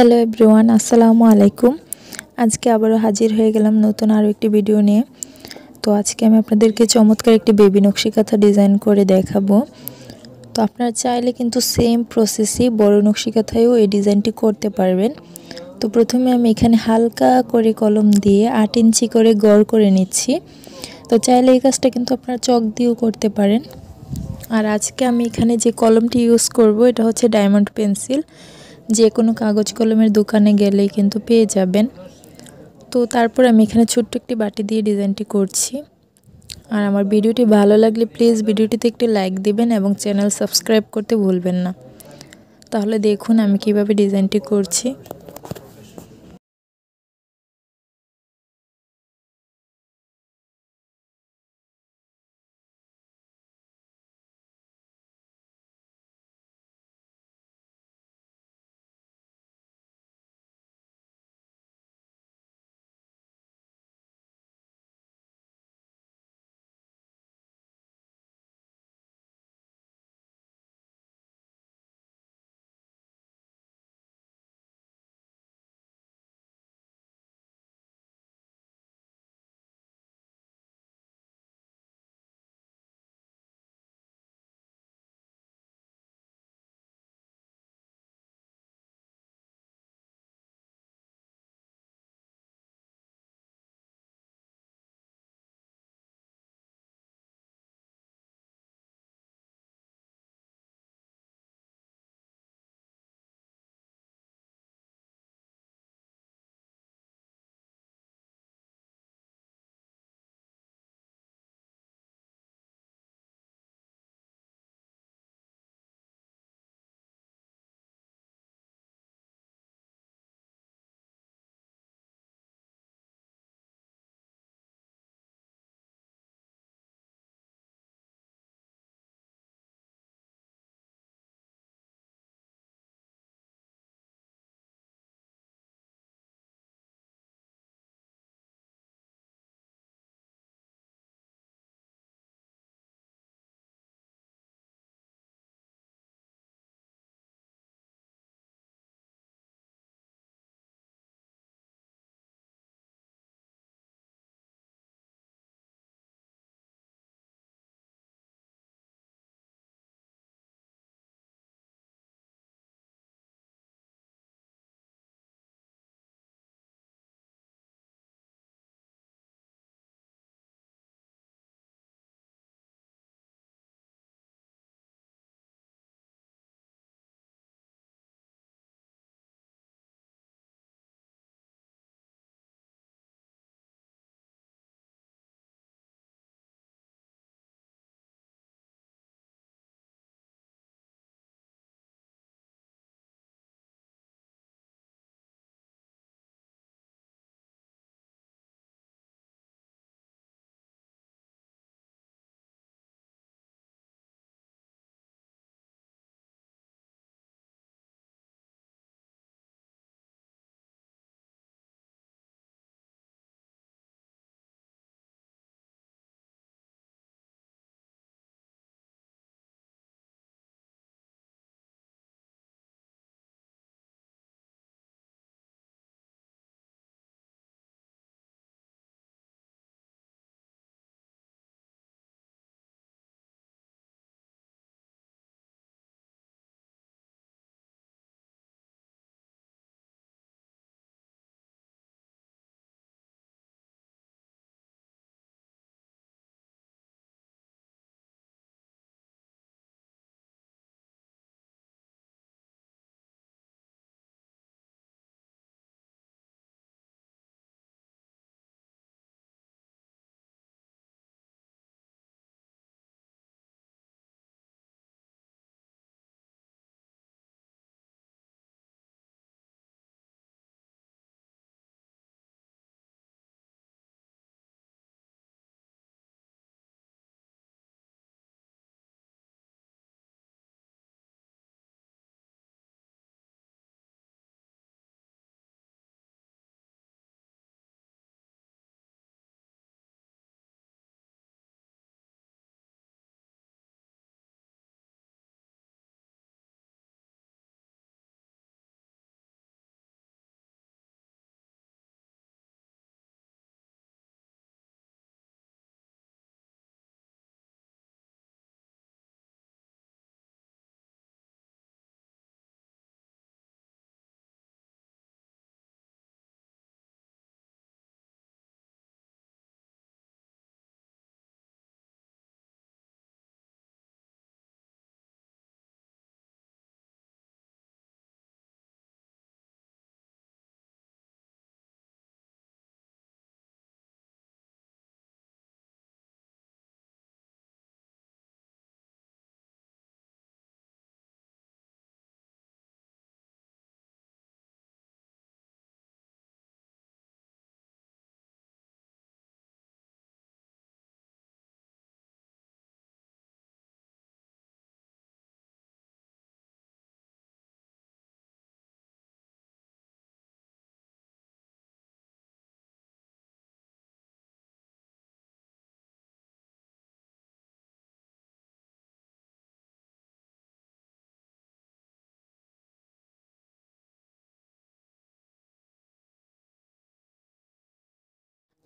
hello everyone আসসালামু আলাইকুম আজকে আবারও হাজির হয়ে গেলাম নতুন আরও একটি ভিডিও নিয়ে তো আজকে আমি আপনাদেরকে চমৎকার একটি বেবি কাঁথা ডিজাইন করে দেখাবো তো আপনারা চাইলে কিন্তু সেম প্রসেসই বড় নকশিকাথায়ও এই ডিজাইনটি করতে পারবেন তো প্রথমে আমি এখানে হালকা করে কলম দিয়ে আট ইঞ্চি করে গড় করে নিচ্ছি তো চাইলে এই কাজটা কিন্তু আপনারা চক দিয়েও করতে পারেন আর আজকে আমি এখানে যে কলমটি ইউজ করব এটা হচ্ছে ডায়মন্ড পেন্সিল যে কোনো কাগজ কলমের দোকানে গেলেই কিন্তু পেয়ে যাবেন তো তারপর আমি এখানে ছোট্ট একটি বাটি দিয়ে ডিজাইনটি করছি আর আমার ভিডিওটি ভালো লাগলে প্লিজ ভিডিওটিতে একটি লাইক দিবেন এবং চ্যানেল সাবস্ক্রাইব করতে ভুলবেন না তাহলে দেখুন আমি কিভাবে ডিজাইনটি করছি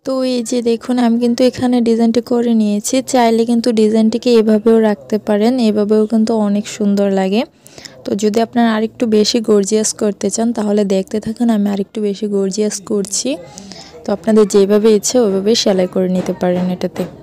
তো এই যে দেখুন আমি কিন্তু এখানে ডিজাইনটি করে নিয়েছি চাইলে কিন্তু ডিজাইনটিকে এভাবেও রাখতে পারেন এভাবেও কিন্তু অনেক সুন্দর লাগে তো যদি আপনারা আরেকটু বেশি গর্জিয়াস করতে চান তাহলে দেখতে থাকুন আমি আরেকটু বেশি গর্জিয়াস করছি তো আপনাদের যেভাবে ইচ্ছে ওইভাবেই সেলাই করে নিতে পারেন এটাতে